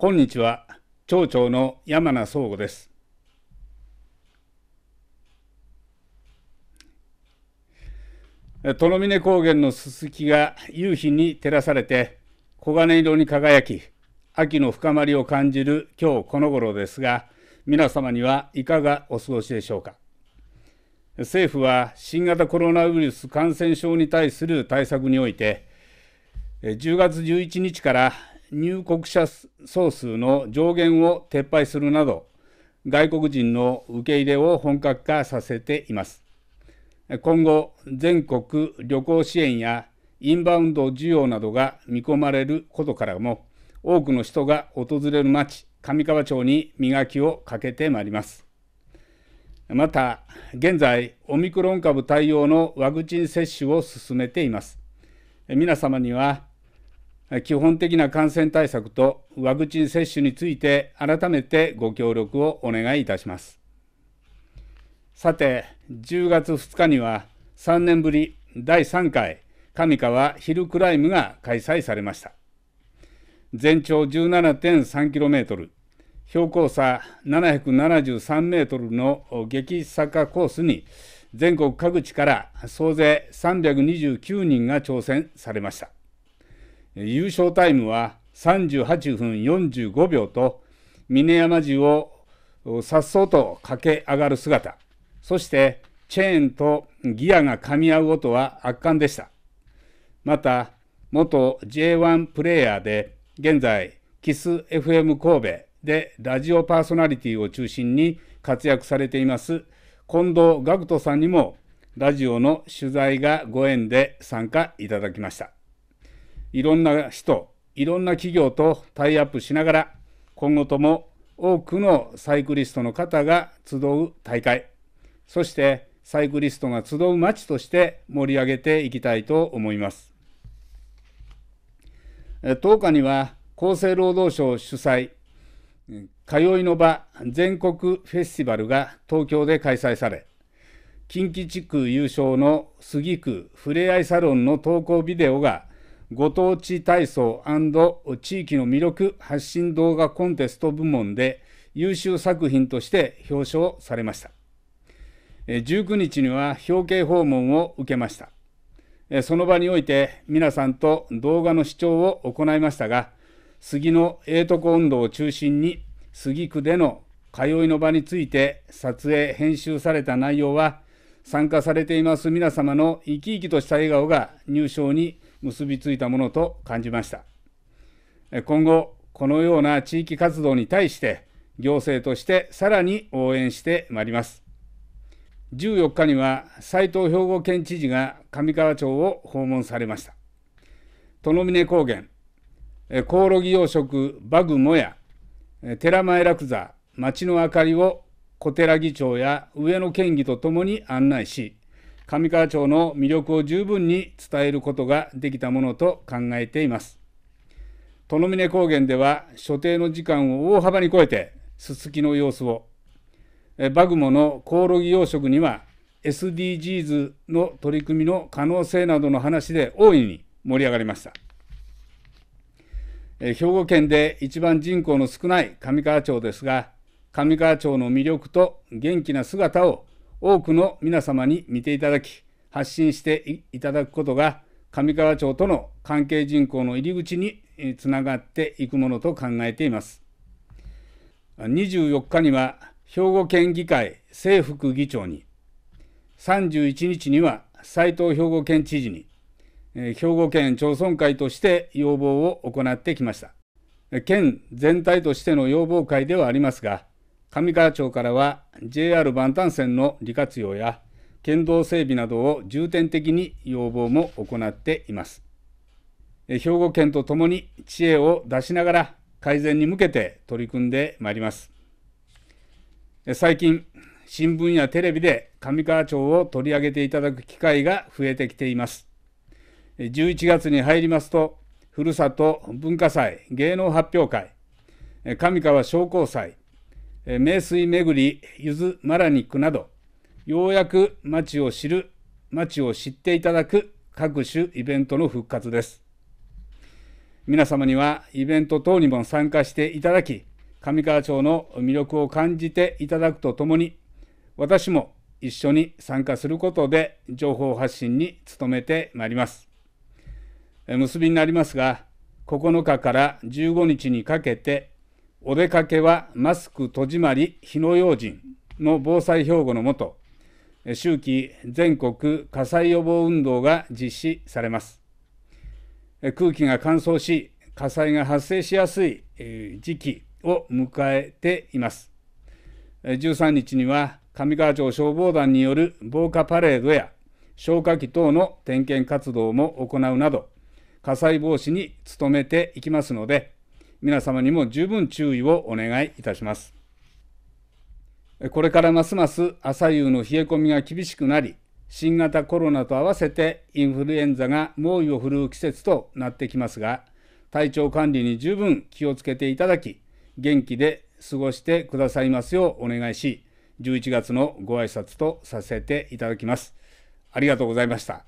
こんにちは町長の山名宗吾ですトノミネ高原のすすきが夕日に照らされて黄金色に輝き秋の深まりを感じる今日この頃ですが皆様にはいかがお過ごしでしょうか政府は新型コロナウイルス感染症に対する対策において10月11日から入国者総数の上限を撤廃するなど、外国人の受け入れを本格化させています。今後、全国旅行支援やインバウンド需要などが見込まれることからも、多くの人が訪れる町、上川町に磨きをかけてまいります。また、現在、オミクロン株対応のワクチン接種を進めています。皆様には、基本的な感染対策とワクチン接種について改めてご協力をお願いいたします。さて、10月2日には3年ぶり第3回上川ヒルクライムが開催されました。全長 17.3km、標高差773メートルの激坂コースに全国各地から総勢329人が挑戦されました。優勝タイムは38分45秒と峰山路をさっそうと駆け上がる姿そしてチェーンとギアが噛み合う音は圧巻でしたまた元 J1 プレーヤーで現在キス FM 神戸でラジオパーソナリティを中心に活躍されています近藤学人さんにもラジオの取材がご縁で参加いただきました。いろんな人、いろんな企業とタイアップしながら、今後とも多くのサイクリストの方が集う大会、そしてサイクリストが集う街として盛り上げていきたいと思います。10日には厚生労働省主催、通いの場全国フェスティバルが東京で開催され、近畿地区優勝の杉区ふれあいサロンの投稿ビデオがご当地体操地域の魅力発信動画コンテスト部門で優秀作品として表彰されました。19日には表敬訪問を受けました。その場において皆さんと動画の視聴を行いましたが、杉のえいとこ温度を中心に杉区での通いの場について撮影・編集された内容は、参加されています皆様の生き生きとした笑顔が入賞に結びついたものと感じました今後このような地域活動に対して行政としてさらに応援してまいります14日には斉藤兵庫県知事が上川町を訪問されました殿峰高原コオロギ養殖バグモヤ寺前楽座町の明かりを小寺議長や上野県議とともに案内し上川町の魅力を十分に伝えることができたものと考えています。殿峰高原では所定の時間を大幅に超えてすすきの様子を、バグモのコオロギ養殖には SDGs の取り組みの可能性などの話で大いに盛り上がりました。兵庫県で一番人口の少ない上川町ですが、上川町の魅力と元気な姿を多くの皆様に見ていただき、発信していただくことが、上川町との関係人口の入り口につながっていくものと考えています。24日には兵庫県議会府副議長に、31日には斉藤兵庫県知事に、兵庫県町村会として要望を行ってきました。県全体としての要望会ではありますが、上川町からは JR 万端線の利活用や県道整備などを重点的に要望も行っています。兵庫県とともに知恵を出しながら改善に向けて取り組んでまいります。最近、新聞やテレビで上川町を取り上げていただく機会が増えてきています。11月に入りますと、ふるさと文化祭、芸能発表会、上川商工祭、名水巡り、ゆずマラニックなど、ようやく町を知る、町を知っていただく各種イベントの復活です。皆様にはイベント等にも参加していただき、上川町の魅力を感じていただくとともに、私も一緒に参加することで情報発信に努めてまいります。結びになりますが、9日から15日にかけてお出かけはマスク戸締まり、火の用心の防災標語のもと、周期全国火災予防運動が実施されます。空気が乾燥し、火災が発生しやすい時期を迎えています。13日には上川町消防団による防火パレードや消火器等の点検活動も行うなど火災防止に努めていきますので皆様にも十分注意をお願いいたします。これからますます朝夕の冷え込みが厳しくなり、新型コロナと合わせてインフルエンザが猛威を振るう季節となってきますが、体調管理に十分気をつけていただき、元気で過ごしてくださいますようお願いし、11月のご挨拶とさせていただきます。ありがとうございました。